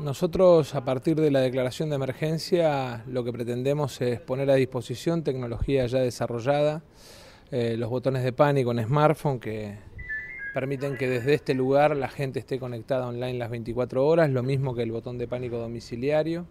Nosotros a partir de la declaración de emergencia lo que pretendemos es poner a disposición tecnología ya desarrollada, eh, los botones de pánico en smartphone que permiten que desde este lugar la gente esté conectada online las 24 horas, lo mismo que el botón de pánico domiciliario,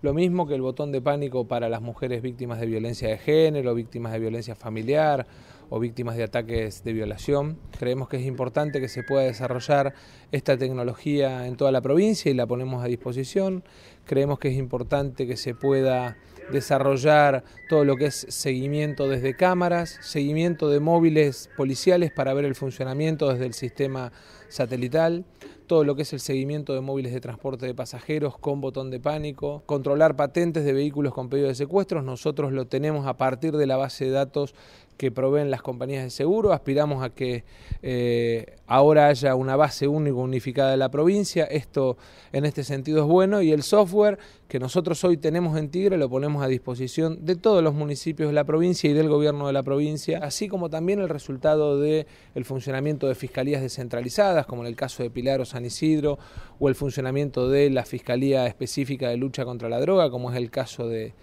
lo mismo que el botón de pánico para las mujeres víctimas de violencia de género, víctimas de violencia familiar, o víctimas de ataques de violación. Creemos que es importante que se pueda desarrollar esta tecnología en toda la provincia y la ponemos a disposición. Creemos que es importante que se pueda desarrollar todo lo que es seguimiento desde cámaras, seguimiento de móviles policiales para ver el funcionamiento desde el sistema satelital todo lo que es el seguimiento de móviles de transporte de pasajeros con botón de pánico, controlar patentes de vehículos con pedido de secuestros. Nosotros lo tenemos a partir de la base de datos que proveen las compañías de seguro. Aspiramos a que eh, ahora haya una base única unificada de la provincia. Esto en este sentido es bueno y el software que nosotros hoy tenemos en Tigre lo ponemos a disposición de todos los municipios de la provincia y del gobierno de la provincia, así como también el resultado del funcionamiento de fiscalías descentralizadas, como en el caso de Pilar o San Isidro o el funcionamiento de la Fiscalía Específica de Lucha contra la Droga, como es el caso de,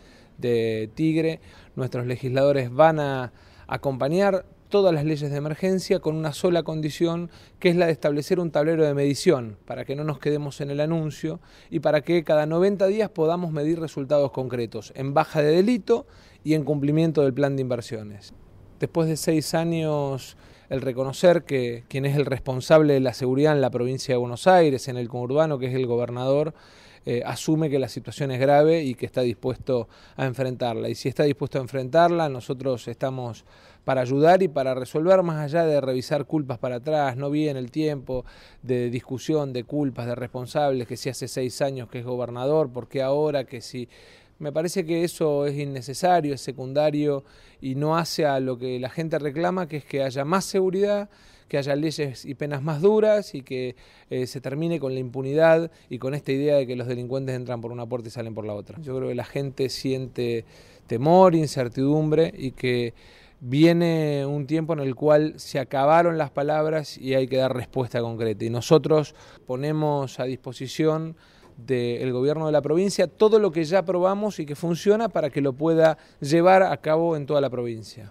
Tigre. Nuestros legisladores van a acompañar todas las leyes de emergencia con una sola condición, que es la de establecer un tablero de medición, para que no nos quedemos en el anuncio y para que cada 90 días podamos medir resultados concretos en baja de delito y en cumplimiento del plan de inversiones. Después de seis años el reconocer que quien es el responsable de la seguridad en la provincia de Buenos Aires, en el conurbano, que es el gobernador, eh, asume que la situación es grave y que está dispuesto a enfrentarla. Y si está dispuesto a enfrentarla, nosotros estamos para ayudar y para resolver, más allá de revisar culpas para atrás, no bien el tiempo de discusión de culpas, de responsables, que si hace seis años que es gobernador, porque ahora, que si me parece que eso es innecesario, es secundario y no hace a lo que la gente reclama, que es que haya más seguridad, que haya leyes y penas más duras y que eh, se termine con la impunidad y con esta idea de que los delincuentes entran por una puerta y salen por la otra. Yo creo que la gente siente temor, incertidumbre y que viene un tiempo en el cual se acabaron las palabras y hay que dar respuesta concreta. Y nosotros ponemos a disposición del gobierno de la provincia todo lo que ya aprobamos y que funciona para que lo pueda llevar a cabo en toda la provincia.